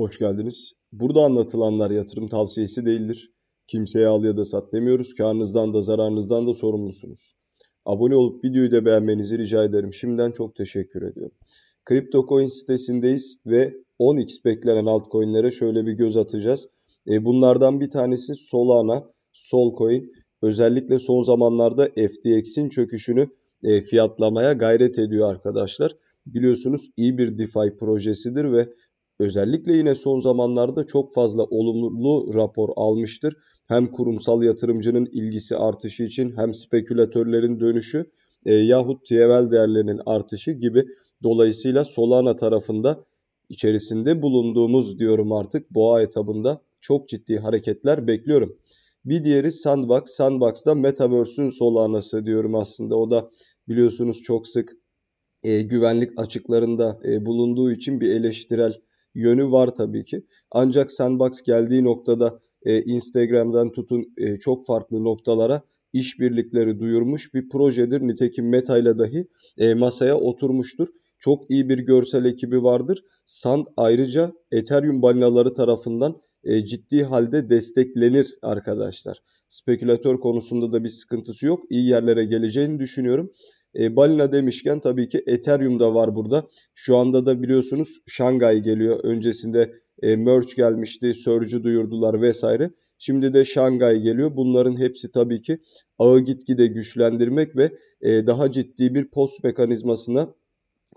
Hoş geldiniz. Burada anlatılanlar yatırım tavsiyesi değildir. Kimseye al ya da sat demiyoruz. Karnınızdan da zararınızdan da sorumlusunuz. Abone olup videoyu da beğenmenizi rica ederim. Şimdiden çok teşekkür ediyorum. CryptoCoin sitesindeyiz ve 10x beklenen altcoin'lere şöyle bir göz atacağız. E, bunlardan bir tanesi Solana, Solcoin. Özellikle son zamanlarda FTX'in çöküşünü e, fiyatlamaya gayret ediyor arkadaşlar. Biliyorsunuz iyi bir DeFi projesidir ve özellikle yine son zamanlarda çok fazla olumlu rapor almıştır. Hem kurumsal yatırımcının ilgisi artışı için hem spekülatörlerin dönüşü e, yahut TVL değerlerinin artışı gibi dolayısıyla Solana tarafında içerisinde bulunduğumuz diyorum artık boğa etabında çok ciddi hareketler bekliyorum. Bir diğeri Sandbox. Sandbox da Metaverse'ün Solana'sı diyorum aslında. O da biliyorsunuz çok sık e, güvenlik açıklarında e, bulunduğu için bir eleştirel yönü var tabii ki. Ancak Sandbox geldiği noktada e, Instagram'dan tutun e, çok farklı noktalara işbirlikleri duyurmuş bir projedir. Nitekim Meta ile dahi e, masaya oturmuştur. Çok iyi bir görsel ekibi vardır. Sand ayrıca Ethereum balinaları tarafından e, ciddi halde desteklenir arkadaşlar. Spekülatör konusunda da bir sıkıntısı yok. İyi yerlere geleceğini düşünüyorum. E, balina demişken tabii ki Ethereum da var burada. Şu anda da biliyorsunuz Şangay geliyor. Öncesinde e, Merge gelmişti, Surge'ü duyurdular vesaire. Şimdi de Şangay geliyor. Bunların hepsi tabii ki ağı gitgide güçlendirmek ve e, daha ciddi bir post mekanizmasına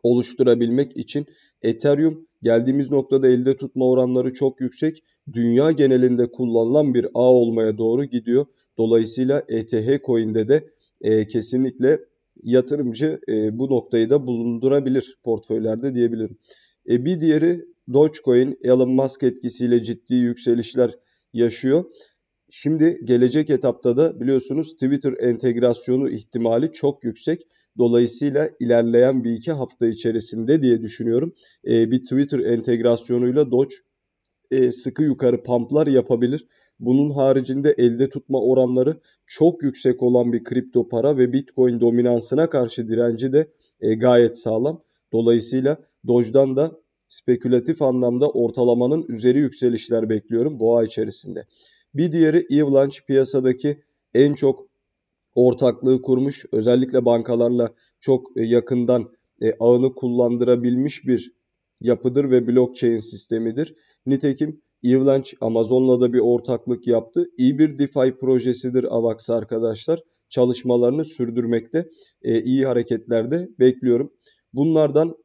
oluşturabilmek için Ethereum geldiğimiz noktada elde tutma oranları çok yüksek. Dünya genelinde kullanılan bir ağ olmaya doğru gidiyor. Dolayısıyla ETH coin'de de e, kesinlikle yatırımcı e, bu noktayı da bulundurabilir portföylerde diyebilirim. E, bir diğeri Dogecoin Elon Musk etkisiyle ciddi yükselişler yaşıyor. Şimdi gelecek etapta da biliyorsunuz Twitter entegrasyonu ihtimali çok yüksek. Dolayısıyla ilerleyen bir iki hafta içerisinde diye düşünüyorum e, bir Twitter entegrasyonuyla Doge e, sıkı yukarı pumplar yapabilir. Bunun haricinde elde tutma oranları çok yüksek olan bir kripto para ve Bitcoin dominansına karşı direnci de e, gayet sağlam. Dolayısıyla Doge'dan da spekülatif anlamda ortalamanın üzeri yükselişler bekliyorum bu ay içerisinde. Bir diğeri Avalanche piyasadaki en çok ortaklığı kurmuş, özellikle bankalarla çok e, yakından e, ağını kullandırabilmiş bir yapıdır ve blockchain sistemidir. Nitekim Avalanche Amazon'la da bir ortaklık yaptı. İyi bir DeFi projesidir Avax arkadaşlar. Çalışmalarını sürdürmekte. E, iyi hareketlerde bekliyorum. Bunlardan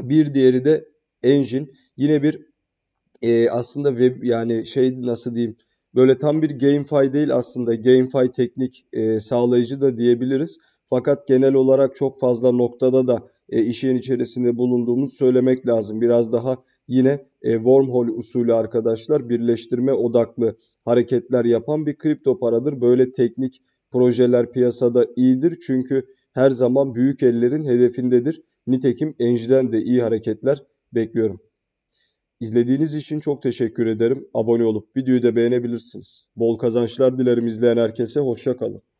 bir diğeri de Engine. Yine bir e, aslında web yani şey nasıl diyeyim böyle tam bir GameFi değil aslında GameFi teknik e, sağlayıcı da diyebiliriz. Fakat genel olarak çok fazla noktada da e, işin içerisinde bulunduğumuz söylemek lazım. Biraz daha yine e, wormhole usulü arkadaşlar birleştirme odaklı hareketler yapan bir kripto paradır. Böyle teknik projeler piyasada iyidir çünkü her zaman büyük ellerin hedefindedir. Nitekim Engiden de iyi hareketler bekliyorum. İzlediğiniz için çok teşekkür ederim. Abone olup videoyu da beğenebilirsiniz. Bol kazançlar dilerim izleyen herkese. hoşçakalın.